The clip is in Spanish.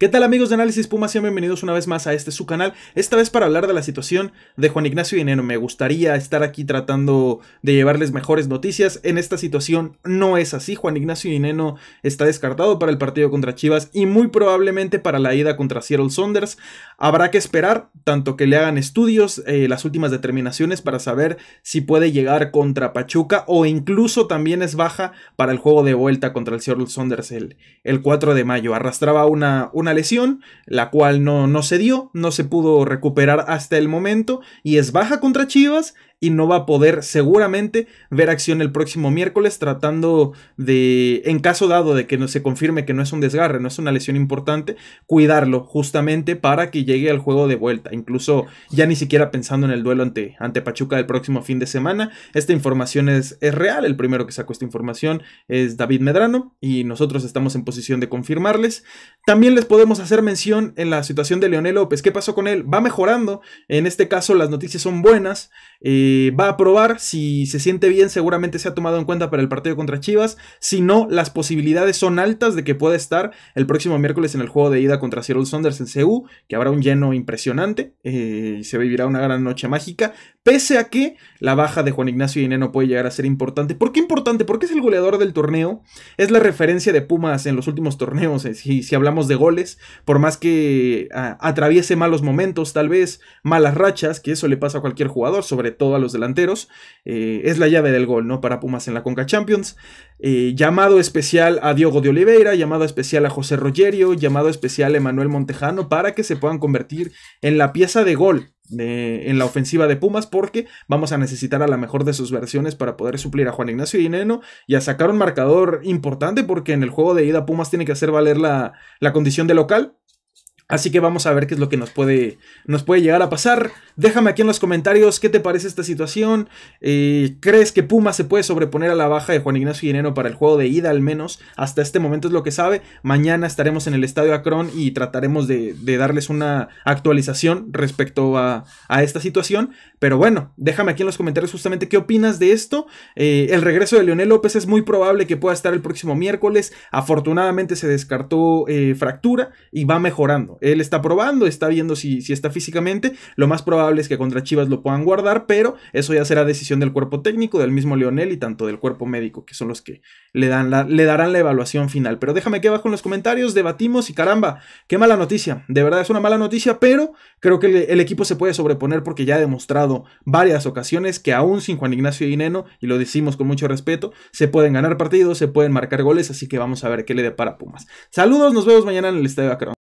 ¿Qué tal amigos de Análisis Pumas? Sean bienvenidos una vez más a este su canal, esta vez para hablar de la situación de Juan Ignacio Dinero. Me gustaría estar aquí tratando de llevarles mejores noticias. En esta situación no es así. Juan Ignacio Dineno está descartado para el partido contra Chivas y muy probablemente para la ida contra Seattle Saunders. Habrá que esperar tanto que le hagan estudios, eh, las últimas determinaciones para saber si puede llegar contra Pachuca o incluso también es baja para el juego de vuelta contra el Seattle Saunders el, 4 de mayo. Arrastraba una lesión, la cual no, no se dio, no se pudo recuperar hasta el momento, y es baja contra Chivas, y no va a poder seguramente ver acción el próximo miércoles tratando de, en caso dado de que no se confirme que no es un desgarre, no es una lesión importante, cuidarlo justamente para que llegue al juego de vuelta. Incluso ya ni siquiera pensando en el duelo ante, ante Pachuca del próximo fin de semana. Esta información es, es real, el primero que sacó esta información es David Medrano y nosotros estamos en posición de confirmarles. También les podemos hacer mención en la situación de Leonel López. ¿Qué pasó con él? Va mejorando. En este caso las noticias son buenas. Eh, eh, va a probar. Si se siente bien, seguramente se ha tomado en cuenta para el partido contra Chivas. Si no, las posibilidades son altas de que pueda estar el próximo miércoles en el juego de ida contra Seattle Saunders en CU, que habrá un lleno impresionante eh, y se vivirá una gran noche mágica. Pese a que la baja de Juan Ignacio no puede llegar a ser importante. ¿Por qué importante? Porque es el goleador del torneo. Es la referencia de Pumas en los últimos torneos. Eh, si, si hablamos de goles, por más que ah, atraviese malos momentos, tal vez malas rachas, que eso le pasa a cualquier jugador, sobre todo a los delanteros, eh, es la llave del gol, ¿no? Para Pumas en la Conca Champions. Eh, llamado especial a Diogo de Oliveira, llamado especial a José Rogerio, llamado especial a Emanuel Montejano, para que se puedan convertir en la pieza de gol en la ofensiva de Pumas porque vamos a necesitar a la mejor de sus versiones para poder suplir a Juan Ignacio Dineno y a sacar un marcador importante porque en el juego de ida Pumas tiene que hacer valer la, la condición de local. Así que vamos a ver qué es lo que nos puede, nos puede llegar a pasar. Déjame aquí en los comentarios qué te parece esta situación. Eh, ¿Crees que Puma se puede sobreponer a la baja de Juan Ignacio Gineno para el juego de ida al menos? Hasta este momento es lo que sabe. Mañana estaremos en el Estadio Akron y trataremos de, darles una actualización respecto a, esta situación. Pero bueno, déjame aquí en los comentarios justamente qué opinas de esto. Eh, el regreso de Leonel López es muy probable que pueda estar el próximo miércoles. Afortunadamente se descartó eh, fractura y va mejorando. Él está probando, está viendo si, si está físicamente. Lo más probable que contra Chivas lo puedan guardar, pero eso ya será decisión del cuerpo técnico, del mismo Leonel y tanto del cuerpo médico, que son los que le, dan le darán la evaluación final. Pero déjame que abajo en los comentarios, debatimos y caramba, qué mala noticia. De verdad es una mala noticia, pero creo que el, equipo se puede sobreponer porque ya ha demostrado varias ocasiones que aún sin Juan Ignacio Neno, y lo decimos con mucho respeto, se pueden ganar partidos, se pueden marcar goles, así que vamos a ver qué le depara Pumas. Saludos, nos vemos mañana en el Estadio Acron.